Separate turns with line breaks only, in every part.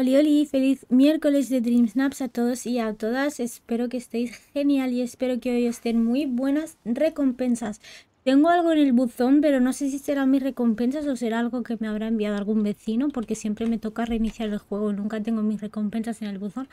Oli Oli, feliz miércoles de Dream Snaps a todos y a todas. Espero que estéis genial y espero que hoy os den muy buenas recompensas. Tengo algo en el buzón, pero no sé si serán mis recompensas o será algo que me habrá enviado algún vecino, porque siempre me toca reiniciar el juego, nunca tengo mis recompensas en el buzón.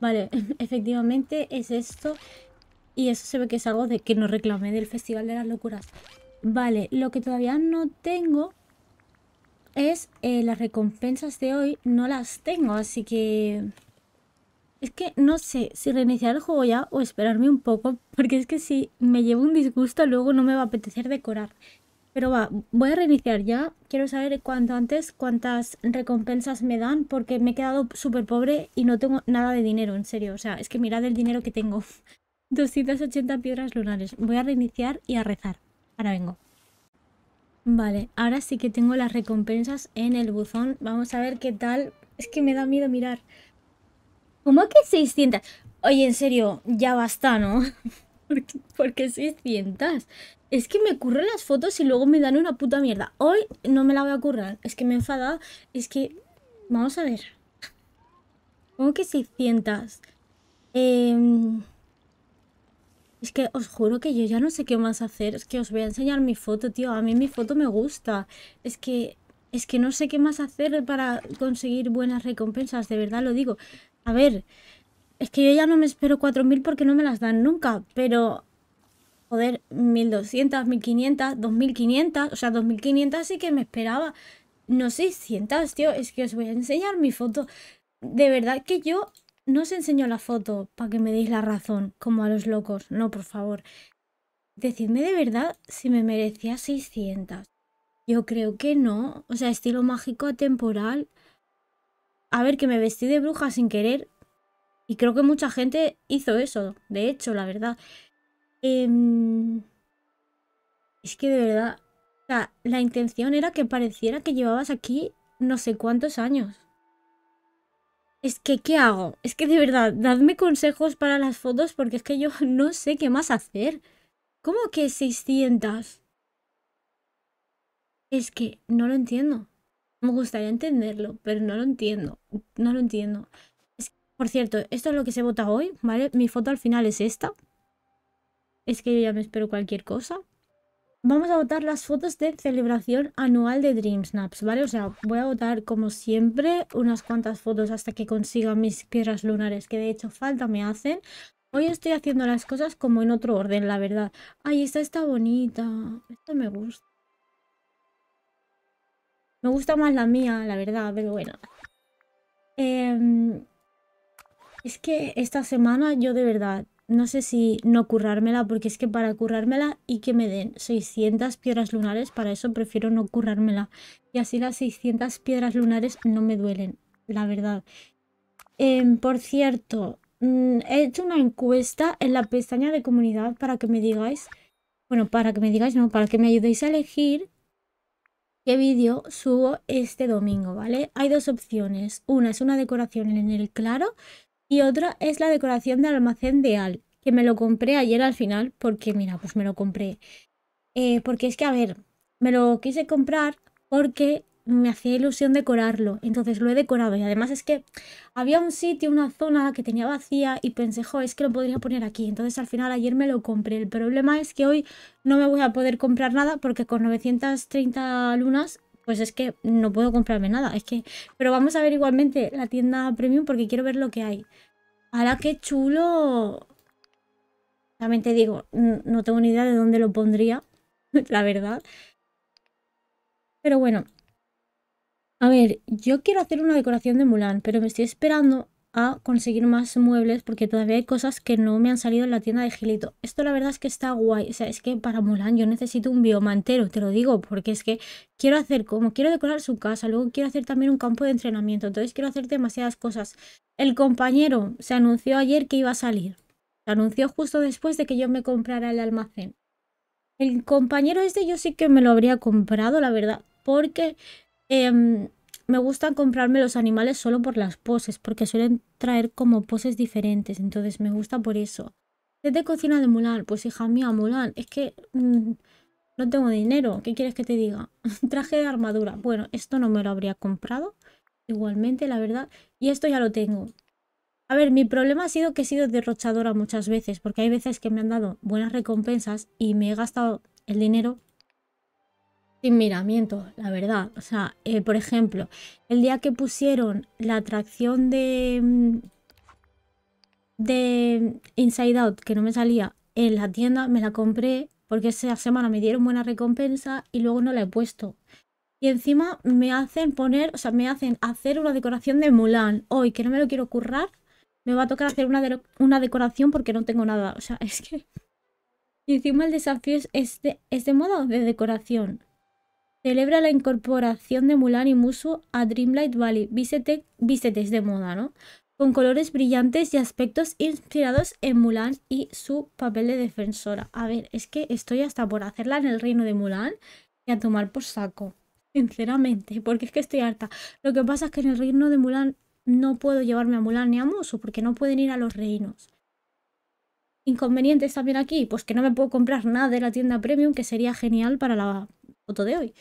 Vale, efectivamente es esto y eso se ve que es algo de que no reclamé del Festival de las Locuras. Vale, lo que todavía no tengo es eh, las recompensas de hoy no las tengo, así que... Es que no sé si reiniciar el juego ya o esperarme un poco, porque es que si me llevo un disgusto luego no me va a apetecer decorar. Pero va, voy a reiniciar ya. Quiero saber cuanto antes cuántas recompensas me dan, porque me he quedado súper pobre y no tengo nada de dinero, en serio. O sea, es que mirad el dinero que tengo. 280 piedras lunares. Voy a reiniciar y a rezar. Ahora vengo. Vale, ahora sí que tengo las recompensas en el buzón. Vamos a ver qué tal. Es que me da miedo mirar. ¿Cómo que 600? Oye, en serio, ya basta, ¿no? ¿Por qué, 600? Es que me curran las fotos y luego me dan una puta mierda. Hoy no me la voy a currar. Es que me he enfadado. Es que... Vamos a ver. ¿Cómo que 600? Eh... Em, es que os juro que yo ya no sé qué más hacer. Es que os voy a enseñar mi foto, tío. A mí mi foto me gusta. Es que, es que no sé qué más hacer para conseguir buenas recompensas. De verdad lo digo. A ver, es que yo ya no me espero 4.000 porque no me las dan nunca. Pero, joder, 1.200, 1.500, 2.500. O sea, 2.500 sí que me esperaba. No sé cientas, tío. Es que os voy a enseñar mi foto. De verdad que yo no os enseño la foto para que me deis la razón, como a los locos. No, por favor. Decidme de verdad si me merecía 600. Yo creo que no. O sea, estilo mágico atemporal. A ver, que me vestí de bruja sin querer. Y creo que mucha gente hizo eso, de hecho, la verdad. Em, es que de verdad, o sea, la intención era que pareciera que llevabas aquí no sé cuántos años. Es que, ¿qué hago? Es que de verdad, dadme consejos para las fotos porque es que yo no sé qué más hacer. ¿Cómo que 600? Es que no lo entiendo. Me gustaría entenderlo, pero no lo entiendo. No lo entiendo. Es por cierto, esto es lo que se vota hoy, ¿vale? Mi foto al final es esta. Es que yo ya me espero cualquier cosa vamos a votar las fotos de celebración anual de Dream Snaps, ¿vale? O sea, voy a votar como siempre unas cuantas fotos hasta que consiga mis piedras lunares, que de hecho falta me hacen. Hoy estoy haciendo las cosas como en otro orden, la verdad. Ay, esta está bonita. Esta me gusta. Me gusta más la mía, la verdad, pero bueno. Em, es que esta semana yo de verdad no sé si no currármela, porque es que para currármela y que me den 600 piedras lunares, para eso prefiero no currármela. Y así las 600 piedras lunares no me duelen, la verdad. Em, por cierto, mm, he hecho una encuesta en la pestaña de comunidad para que me digáis, bueno, para que me digáis, no, para que me ayudéis a elegir qué vídeo subo este domingo, ¿vale? Hay dos opciones. Una es una decoración en el claro y otra es la decoración del almacén de Al, que me lo compré ayer al final, porque mira, pues me lo compré. Eh, porque es que, a ver, me lo quise comprar porque me hacía ilusión decorarlo, entonces lo he decorado y además es que había un sitio, una zona que tenía vacía y pensé, jo, es que lo podría poner aquí, entonces al final ayer me lo compré, el problema es que hoy no me voy a poder comprar nada porque con 930 lunas pues es que no puedo comprarme nada. Es que, pero vamos a ver igualmente la tienda premium porque quiero ver lo que hay. ¡Hala qué chulo. También te digo, no tengo ni idea de dónde lo pondría, la verdad. Pero bueno. A ver, yo quiero hacer una decoración de Mulan, pero me estoy esperando a conseguir más muebles porque todavía hay cosas que no me han salido en la tienda de Gilito. Esto la verdad es que está guay. O sea, es que para Mulan yo necesito un biomantero, te lo digo, porque es que quiero hacer como quiero decorar su casa, luego quiero hacer también un campo de entrenamiento, entonces quiero hacer demasiadas cosas. El compañero se anunció ayer que iba a salir. Se anunció justo después de que yo me comprara el almacén. El compañero este yo sí que me lo habría comprado, la verdad, porque... Em, me gusta comprarme los animales solo por las poses, porque suelen traer como poses diferentes, entonces me gusta por eso. de cocina de Mulan, pues hija mía, Mulan, es que mm, no tengo dinero, ¿qué quieres que te diga? Traje de armadura, bueno, esto no me lo habría comprado, igualmente, la verdad, y esto ya lo tengo. A ver, mi problema ha sido que he sido derrochadora muchas veces, porque hay veces que me han dado buenas recompensas y me he gastado el dinero sin miramiento, la verdad. O sea, eh, por ejemplo, el día que pusieron la atracción mm, de, Inside Out, que no me salía, en la tienda, me la compré porque esa semana me dieron buena recompensa y luego no la he puesto. Y encima me hacen poner, o sea, me hacen hacer una decoración de Mulan. Hoy, que no me lo quiero currar, me va a tocar hacer una, decoración porque no tengo nada. O sea, es que... Y encima el desafío es, este de, de decoración celebra la incorporación de Mulan y Musu a Dreamlight Valley, Visete, de moda, ¿no? Con colores brillantes y aspectos inspirados en Mulan y su papel de defensora. A ver, es que estoy hasta por hacerla en el reino de Mulan y a tomar por saco. Sinceramente, porque es que estoy harta. Lo que pasa es que en el reino de Mulan no puedo llevarme a Mulan ni a Musu porque no pueden ir a los reinos. Inconvenientes también aquí, pues que no me puedo comprar nada de la tienda premium, que sería genial para la foto de hoy.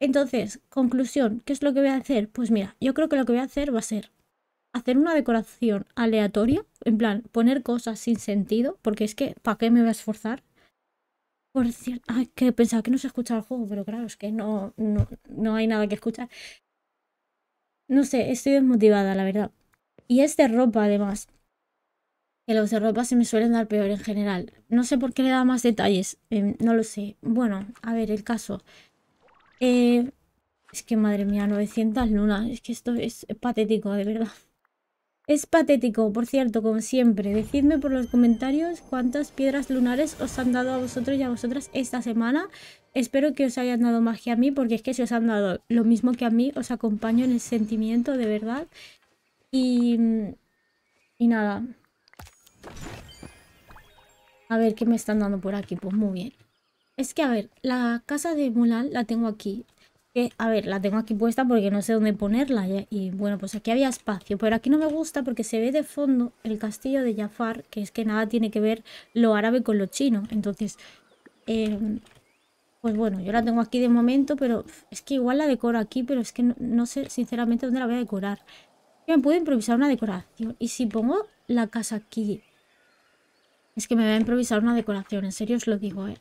Entonces, conclusión, ¿qué es lo que voy a hacer? Pues mira, yo creo que lo que voy a hacer va a ser hacer una decoración aleatoria, en plan, poner cosas sin sentido, porque es que, ¿para qué me voy a esforzar? Por cierto, hay que pensaba que no se escuchaba el juego, pero claro, es que no, no, no hay nada que escuchar. No sé, estoy desmotivada, la verdad. Y es de ropa, además que los de ropa se me suelen dar peor en general. No sé por qué le da más detalles, eh, no lo sé. Bueno, a ver, el caso. Eh, es que madre mía, 900 lunas, es que esto es patético, de verdad. Es patético, por cierto, como siempre. Decidme por los comentarios cuántas piedras lunares os han dado a vosotros y a vosotras esta semana. Espero que os hayan dado más que a mí, porque es que si os han dado lo mismo que a mí, os acompaño en el sentimiento, de verdad. Y, y nada, a ver qué me están dando por aquí. Pues muy bien. Es que, a ver, la casa de Mulan la tengo aquí. a ver, la tengo aquí puesta porque no sé dónde ponerla. Y, bueno, pues aquí había espacio. Pero aquí no me gusta porque se ve de fondo el castillo de Jafar. Que es que nada tiene que ver lo árabe con lo chino. Entonces, eh, pues bueno, yo la tengo aquí de momento. Pero es que igual la decoro aquí. Pero es que no, sé sinceramente dónde la voy a decorar. me puedo improvisar una decoración. Y si pongo la casa aquí es que me va a improvisar una decoración, en serio os lo digo, ¿eh?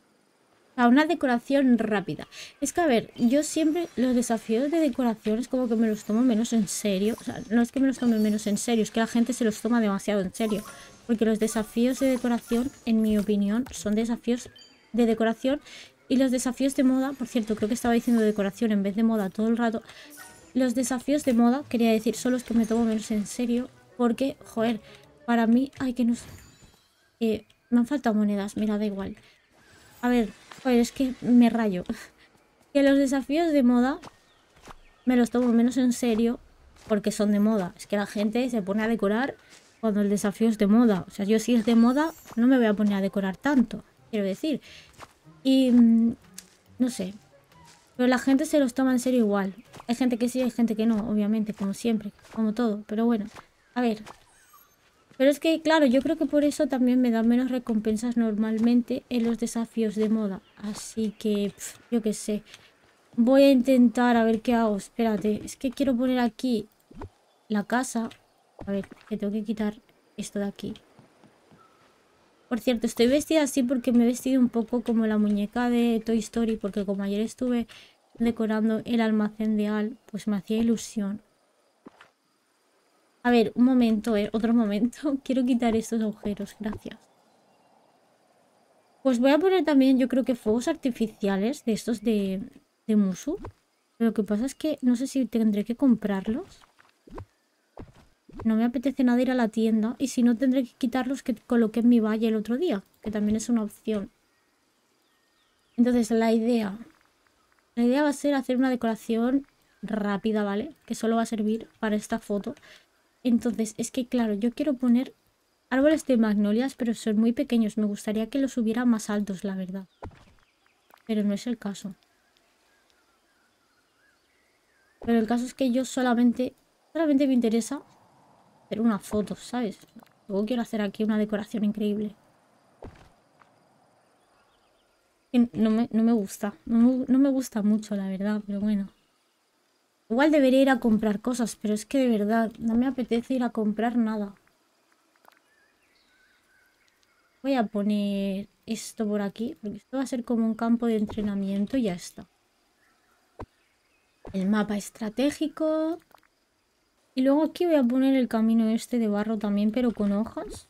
O sea, una decoración rápida. Es que, a ver, yo siempre los desafíos de decoración es como que me los tomo menos en serio. O sea, no es que me los tome menos en serio, es que la gente se los toma demasiado en serio. Porque los desafíos de decoración, en mi opinión, son desafíos de decoración. Y los desafíos de moda, por cierto, creo que estaba diciendo decoración en vez de moda todo el rato. Los desafíos de moda, quería decir, son los que me tomo menos en serio. Porque, joder, para mí, hay que no no me han faltado monedas, mira, da igual. A ver, es que me rayo. Que los desafíos de moda me los tomo menos en serio porque son de moda. Es que la gente se pone a decorar cuando el desafío es de moda. O sea, yo si es de moda no me voy a poner a decorar tanto, quiero decir. Y mm, no sé. Pero la gente se los toma en serio igual. Hay gente que sí, hay gente que no, obviamente, como siempre, como todo. Pero bueno, a ver, pero es que, claro, yo creo que por eso también me dan menos recompensas normalmente en los desafíos de moda. Así que, yo qué sé. Voy a intentar a ver qué hago. Espérate, es que quiero poner aquí la casa. A ver, que tengo que quitar esto de aquí. Por cierto, estoy vestida así porque me he vestido un poco como la muñeca de Toy Story. Porque como ayer estuve decorando el almacén de Al, pues me hacía ilusión. A ver, un momento, eh, otro momento. Quiero quitar estos agujeros, gracias. Pues voy a poner también, yo creo que fuegos artificiales de estos de, Musu. lo que pasa es que no sé si tendré que comprarlos. No me apetece nada ir a la tienda. Y si no, tendré que quitarlos que coloqué en mi valle el otro día. Que también es una opción. Entonces, la idea... La idea va a ser hacer una decoración rápida, ¿vale? Que solo va a servir para esta foto. Entonces, es que claro, yo quiero poner árboles de magnolias, pero son muy pequeños. Me gustaría que los hubiera más altos, la verdad. Pero no es el caso. Pero el caso es que yo solamente, solamente me interesa hacer una foto, ¿sabes? Luego quiero hacer aquí una decoración increíble. No me, no me gusta, no me gusta mucho, la verdad, pero bueno. Igual debería ir a comprar cosas, pero es que de verdad no me apetece ir a comprar nada. Voy a poner esto por aquí, porque esto va a ser como un campo de entrenamiento y ya está. El mapa estratégico. Y luego aquí voy a poner el camino este de barro también, pero con hojas.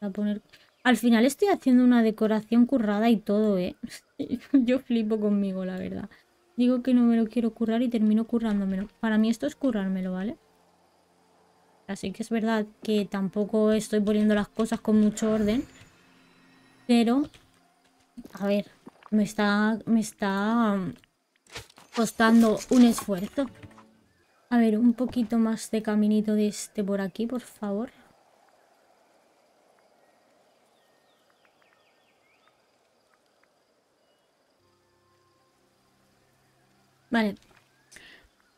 a poner... Al final estoy haciendo una decoración currada y todo, ¿eh? Yo flipo conmigo, la verdad. Digo que no me lo quiero currar y termino currándomelo. Para mí esto es currármelo, ¿vale? Así que es verdad que tampoco estoy poniendo las cosas con mucho orden. Pero, a ver, me está, me está mm, costando un esfuerzo. A ver, un poquito más de caminito de este por aquí, por favor.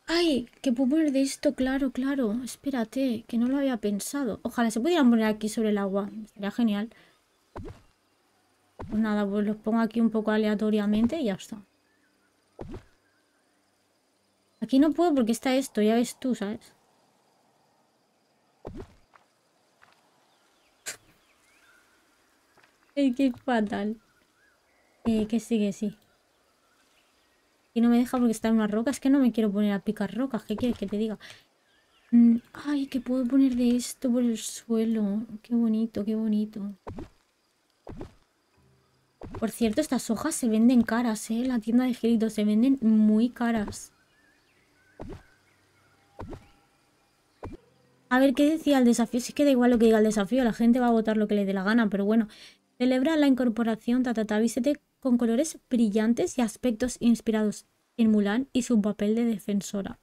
¡Ay! Que puedo poner de esto, claro, claro. Espérate, que no lo había pensado. Ojalá se pudieran poner aquí sobre el agua. Sería genial. Pues nada, pues los pongo aquí un poco aleatoriamente y ya está. Aquí no puedo porque está esto, ya ves tú, ¿sabes? Ay, qué fatal. ¿Y eh, que sigue, sí. Y no me deja porque está en una roca. Es que no me quiero poner a picar rocas. ¿Qué quieres que te diga? Mm, ay, ¿qué puedo poner de esto por el suelo. Qué bonito, qué bonito. Por cierto, estas hojas se venden caras, ¿eh? La tienda de Gerito se venden muy caras. A ver, ¿qué decía el desafío? Si que da igual lo que diga el desafío, la gente va a votar lo que le dé la gana, pero bueno. Celebra la incorporación, tatatavisete con colores brillantes y aspectos inspirados en Mulan y su papel de defensora.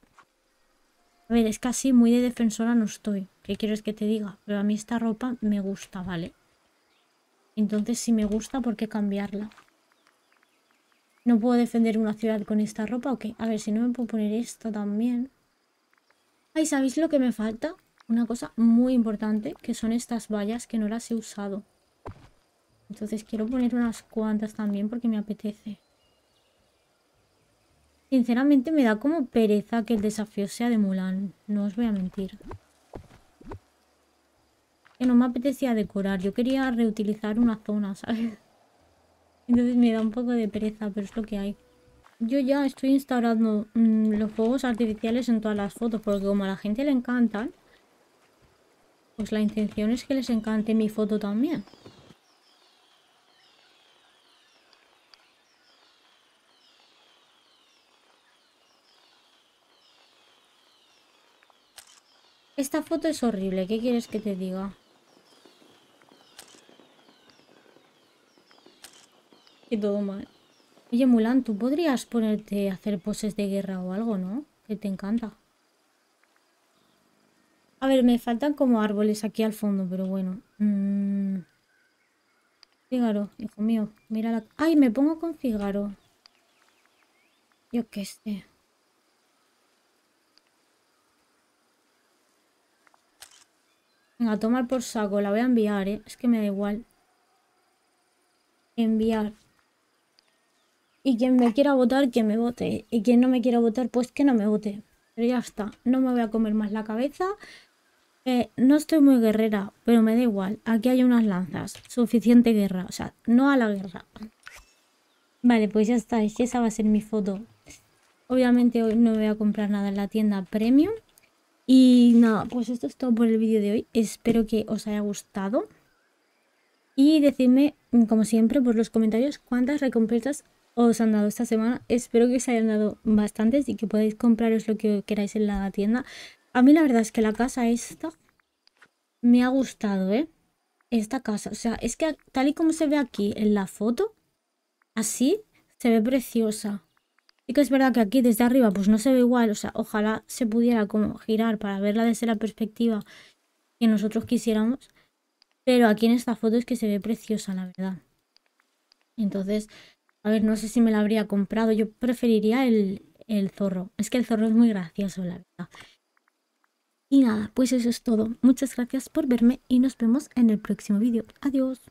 A ver, es casi muy de defensora no estoy. ¿Qué quieres que te diga? Pero a mí esta ropa me gusta, ¿vale? Entonces si me gusta, ¿por qué cambiarla? ¿No puedo defender una ciudad con esta ropa o qué? A ver, si no me puedo poner esto también. Ay, ¿sabéis lo que me falta? Una cosa muy importante, que son estas vallas que no las he usado. Entonces quiero poner unas cuantas también porque me apetece. Sinceramente me da como pereza que el desafío sea de Mulan. No os voy a mentir. Que no me apetecía decorar. Yo quería reutilizar una zona, ¿sabes? Entonces me da un poco de pereza, pero es lo que hay. Yo ya estoy instaurando mm, los fuegos artificiales en todas las fotos, porque como a la gente le encantan, pues la intención es que les encante mi foto también. Esta foto es horrible, ¿qué quieres que te diga? Y todo mal. Oye, Mulan, tú podrías ponerte a hacer poses de guerra o algo, ¿no? Que te encanta. A ver, me faltan como árboles aquí al fondo, pero bueno. Mm. Fígaro, hijo mío. Mira la... ¡Ay, me pongo con Fígaro! Yo que sé. Venga, a tomar por saco. La voy a enviar, ¿eh? Es que me da igual. Enviar. Y quien me quiera votar, que me vote. Y quien no me quiera votar, pues que no me vote. Pero ya está. No me voy a comer más la cabeza. Eh, no estoy muy guerrera, pero me da igual. Aquí hay unas lanzas. Suficiente guerra. O sea, no a la guerra. Vale, pues ya está. esa va a ser mi foto. Obviamente hoy no voy a comprar nada en la tienda premium. Y nada, pues esto es todo por el vídeo de hoy. Espero que os haya gustado. Y decidme, como siempre, por los comentarios cuántas recompensas os han dado esta semana. Espero que os hayan dado bastantes y que podáis compraros lo que queráis en la tienda. A mí la verdad es que la casa esta me ha gustado, ¿eh? Esta casa. O sea, es que tal y como se ve aquí en la foto, así se ve preciosa. Y que es verdad que aquí desde arriba pues no se ve igual, o sea, ojalá se pudiera como girar para verla desde la perspectiva que nosotros quisiéramos. Pero aquí en esta foto es que se ve preciosa, la verdad. Entonces, a ver, no sé si me la habría comprado. Yo preferiría el, el zorro. Es que el zorro es muy gracioso, la verdad. Y nada, pues eso es todo. Muchas gracias por verme y nos vemos en el próximo vídeo. Adiós.